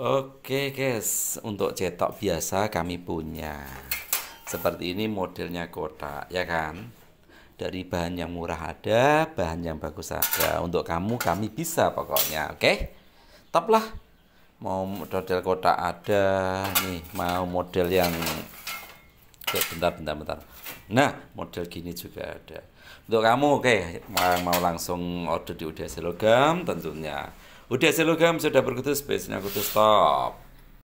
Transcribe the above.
Oke guys, untuk cetok biasa kami punya seperti ini modelnya kotak ya kan. Dari bahan yang murah ada, bahan yang bagus ada. Untuk kamu kami bisa pokoknya, oke? Okay? lah. Mau model kotak ada, nih mau model yang bentar bentar bentar. Nah, model gini juga ada. Untuk kamu oke, okay. mau, langsung order di UDS Selogam tentunya Udah selogam sudah berkutus, biasanya kutus stop.